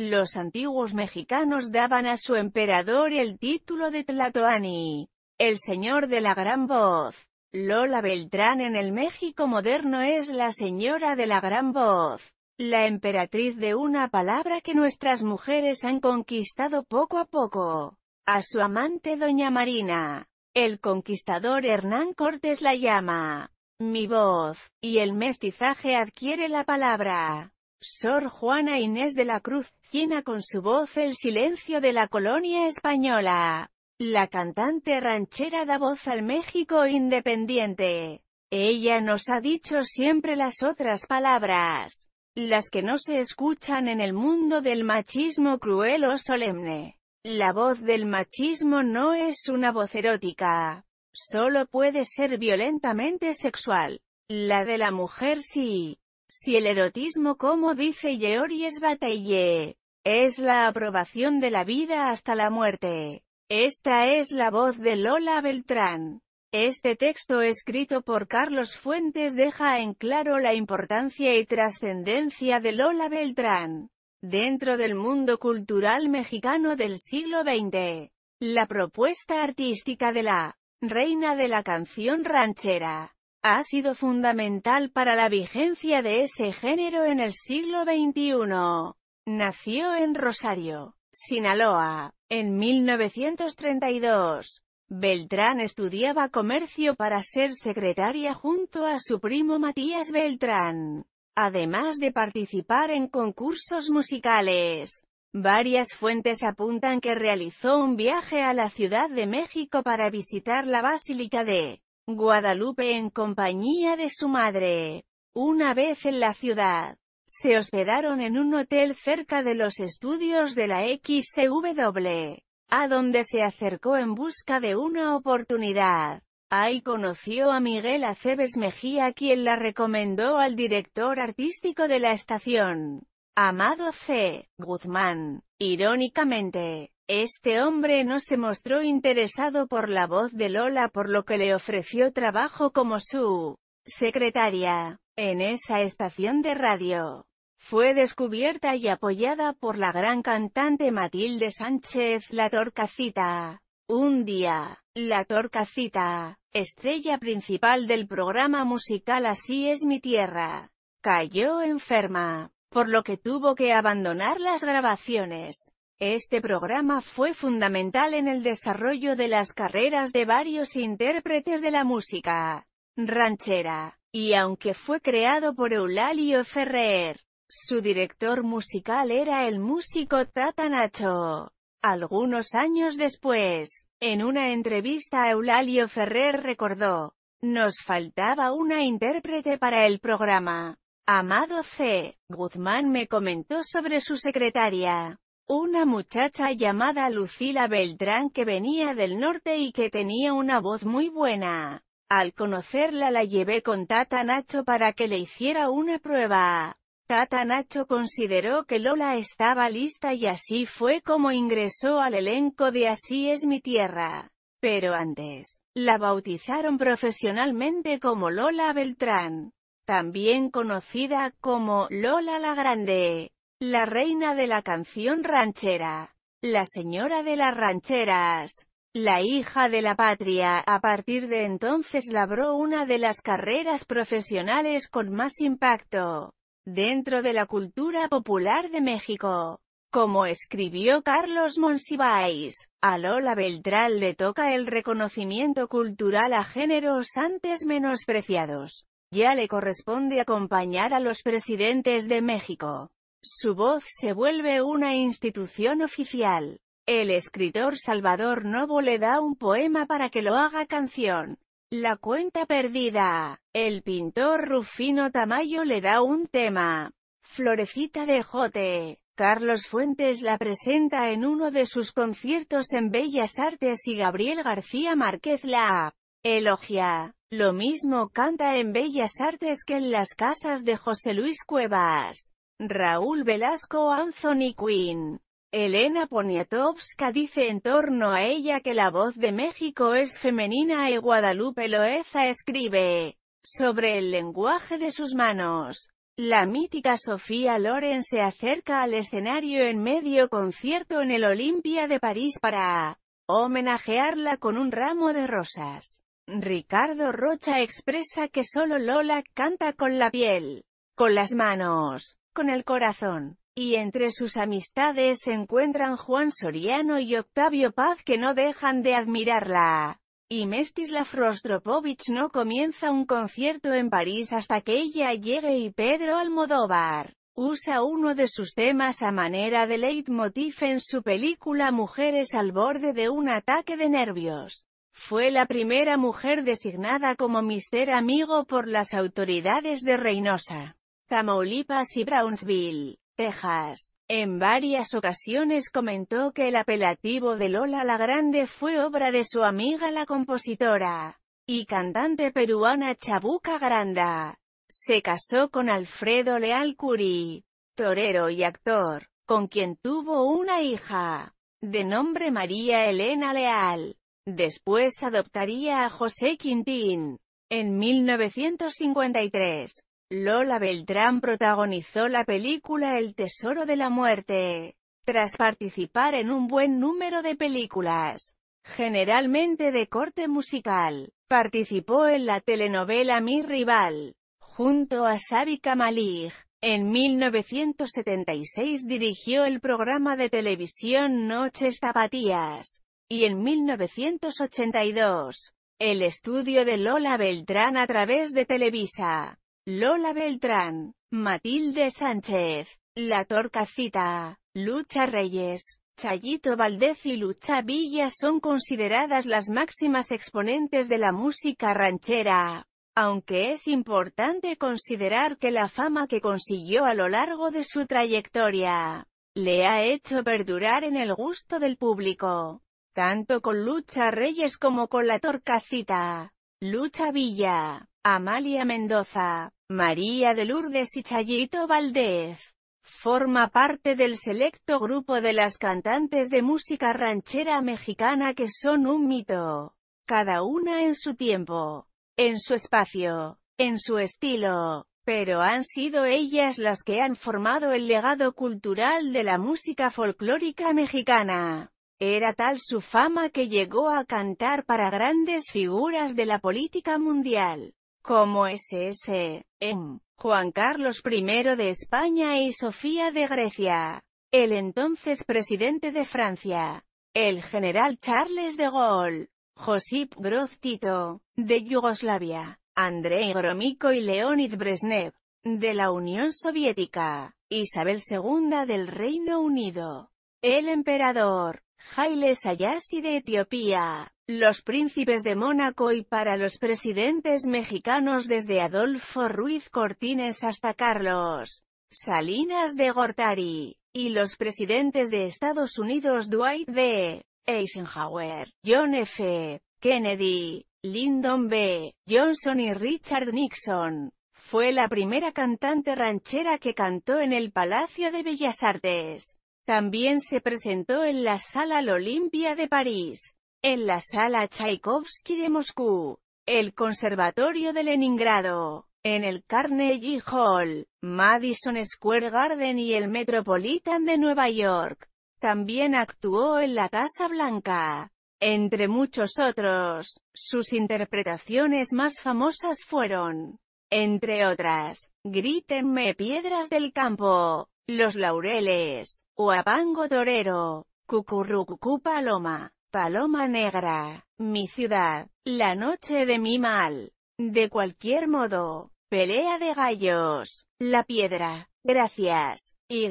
Los antiguos mexicanos daban a su emperador el título de Tlatoani, el señor de la gran voz. Lola Beltrán en el México moderno es la señora de la gran voz, la emperatriz de una palabra que nuestras mujeres han conquistado poco a poco. A su amante Doña Marina, el conquistador Hernán Cortés la llama, mi voz, y el mestizaje adquiere la palabra. Sor Juana Inés de la Cruz, llena con su voz el silencio de la colonia española. La cantante ranchera da voz al México independiente. Ella nos ha dicho siempre las otras palabras, las que no se escuchan en el mundo del machismo cruel o solemne. La voz del machismo no es una voz erótica, solo puede ser violentamente sexual. La de la mujer sí. Si el erotismo como dice Georges Bataille, es la aprobación de la vida hasta la muerte. Esta es la voz de Lola Beltrán. Este texto escrito por Carlos Fuentes deja en claro la importancia y trascendencia de Lola Beltrán dentro del mundo cultural mexicano del siglo XX. La propuesta artística de la reina de la canción ranchera ha sido fundamental para la vigencia de ese género en el siglo XXI. Nació en Rosario, Sinaloa, en 1932. Beltrán estudiaba comercio para ser secretaria junto a su primo Matías Beltrán, además de participar en concursos musicales. Varias fuentes apuntan que realizó un viaje a la Ciudad de México para visitar la Basílica de Guadalupe en compañía de su madre. Una vez en la ciudad, se hospedaron en un hotel cerca de los estudios de la XCW, a donde se acercó en busca de una oportunidad. Ahí conoció a Miguel Aceves Mejía quien la recomendó al director artístico de la estación, Amado C. Guzmán. Irónicamente, este hombre no se mostró interesado por la voz de Lola por lo que le ofreció trabajo como su secretaria en esa estación de radio. Fue descubierta y apoyada por la gran cantante Matilde Sánchez La Torcacita. Un día, La Torcacita, estrella principal del programa musical Así es mi tierra, cayó enferma, por lo que tuvo que abandonar las grabaciones. Este programa fue fundamental en el desarrollo de las carreras de varios intérpretes de la música ranchera, y aunque fue creado por Eulalio Ferrer, su director musical era el músico Tata Nacho. Algunos años después, en una entrevista a Eulalio Ferrer recordó, nos faltaba una intérprete para el programa. Amado C. Guzmán me comentó sobre su secretaria. Una muchacha llamada Lucila Beltrán que venía del norte y que tenía una voz muy buena. Al conocerla la llevé con Tata Nacho para que le hiciera una prueba. Tata Nacho consideró que Lola estaba lista y así fue como ingresó al elenco de Así es mi tierra. Pero antes, la bautizaron profesionalmente como Lola Beltrán, también conocida como Lola la Grande. La reina de la canción ranchera. La señora de las rancheras. La hija de la patria, a partir de entonces labró una de las carreras profesionales con más impacto dentro de la cultura popular de México. Como escribió Carlos Monsiváis, a Lola Beltrán le toca el reconocimiento cultural a géneros antes menospreciados. Ya le corresponde acompañar a los presidentes de México. Su voz se vuelve una institución oficial. El escritor Salvador Novo le da un poema para que lo haga canción. La cuenta perdida. El pintor Rufino Tamayo le da un tema. Florecita de Jote. Carlos Fuentes la presenta en uno de sus conciertos en Bellas Artes y Gabriel García Márquez la elogia. Lo mismo canta en Bellas Artes que en las casas de José Luis Cuevas. Raúl Velasco Anthony Quinn. Elena Poniatowska dice en torno a ella que la voz de México es femenina y Guadalupe Loeza escribe sobre el lenguaje de sus manos. La mítica Sofía Loren se acerca al escenario en medio concierto en el Olimpia de París para homenajearla con un ramo de rosas. Ricardo Rocha expresa que solo Lola canta con la piel, con las manos con el corazón. Y entre sus amistades se encuentran Juan Soriano y Octavio Paz que no dejan de admirarla. Y Mestislav Rostropovich no comienza un concierto en París hasta que ella llegue y Pedro Almodóvar usa uno de sus temas a manera de leitmotiv en su película Mujeres al borde de un ataque de nervios. Fue la primera mujer designada como Mister Amigo por las autoridades de Reynosa. Tamaulipas y Brownsville, Texas. En varias ocasiones comentó que el apelativo de Lola la Grande fue obra de su amiga la compositora y cantante peruana Chabuca Granda. Se casó con Alfredo Leal Curí, torero y actor, con quien tuvo una hija, de nombre María Elena Leal. Después adoptaría a José Quintín. En 1953, Lola Beltrán protagonizó la película El Tesoro de la Muerte, tras participar en un buen número de películas, generalmente de corte musical. Participó en la telenovela Mi Rival, junto a Sabi Kamalig. En 1976 dirigió el programa de televisión Noches Tapatías, y en 1982, el estudio de Lola Beltrán a través de Televisa. Lola Beltrán, Matilde Sánchez, La Torcacita, Lucha Reyes, Chayito Valdez y Lucha Villa son consideradas las máximas exponentes de la música ranchera, aunque es importante considerar que la fama que consiguió a lo largo de su trayectoria, le ha hecho perdurar en el gusto del público, tanto con Lucha Reyes como con La Torcacita, Lucha Villa. Amalia Mendoza, María de Lourdes y Chayito Valdez. Forma parte del selecto grupo de las cantantes de música ranchera mexicana que son un mito. Cada una en su tiempo, en su espacio, en su estilo, pero han sido ellas las que han formado el legado cultural de la música folclórica mexicana. Era tal su fama que llegó a cantar para grandes figuras de la política mundial como S.S.M., en Juan Carlos I de España y Sofía de Grecia. El entonces presidente de Francia, el general Charles de Gaulle, Josip Broz Tito, de Yugoslavia, Andrei Gromyko y Leonid Brezhnev, de la Unión Soviética, Isabel II del Reino Unido, el emperador, Haile Sayasi de Etiopía, los príncipes de Mónaco y para los presidentes mexicanos desde Adolfo Ruiz Cortines hasta Carlos Salinas de Gortari, y los presidentes de Estados Unidos Dwight D. Eisenhower, John F. Kennedy, Lyndon B. Johnson y Richard Nixon. Fue la primera cantante ranchera que cantó en el Palacio de Bellas Artes. También se presentó en la Sala Olimpia de París en la Sala Tchaikovsky de Moscú, el Conservatorio de Leningrado, en el Carnegie Hall, Madison Square Garden y el Metropolitan de Nueva York. También actuó en la Casa Blanca. Entre muchos otros, sus interpretaciones más famosas fueron, entre otras, Grítenme piedras del campo, Los laureles, Huapango torero, Cucurrucucu paloma. Paloma Negra, mi ciudad, la noche de mi mal. De cualquier modo, pelea de gallos, la piedra, gracias, y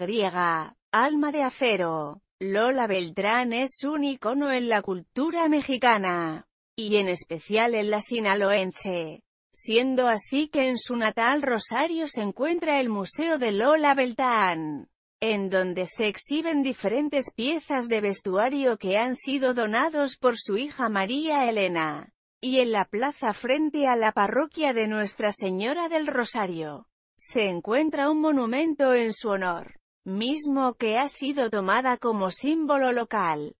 alma de acero. Lola Beltrán es un icono en la cultura mexicana, y en especial en la sinaloense. Siendo así que en su natal Rosario se encuentra el Museo de Lola Beltrán en donde se exhiben diferentes piezas de vestuario que han sido donados por su hija María Elena, y en la plaza frente a la parroquia de Nuestra Señora del Rosario. Se encuentra un monumento en su honor, mismo que ha sido tomada como símbolo local.